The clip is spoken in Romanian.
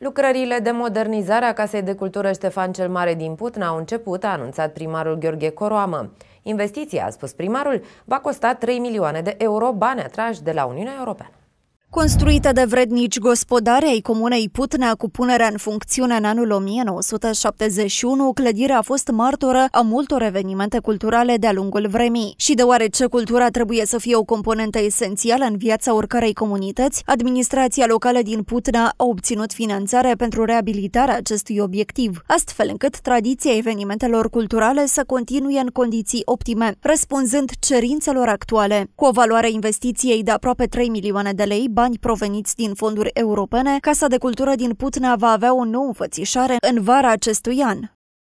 Lucrările de modernizare a Casei de Cultură Ștefan cel Mare din Putna au început, a anunțat primarul Gheorghe Coroamă. Investiția, a spus primarul, va costa 3 milioane de euro bani atrași de la Uniunea Europeană. Construită de vrednici gospodare ai comunei Putnea cu punerea în funcțiune în anul 1971, clădirea a fost martoră a multor evenimente culturale de-a lungul vremii. Și deoarece cultura trebuie să fie o componentă esențială în viața oricărei comunități, administrația locală din Putnea a obținut finanțare pentru reabilitarea acestui obiectiv, astfel încât tradiția evenimentelor culturale să continue în condiții optime, răspunzând cerințelor actuale. Cu o valoare investiției de aproape 3 milioane de lei, bani proveniți din fonduri europene, Casa de Cultură din Putna va avea o nouă înfățișare în vara acestui an.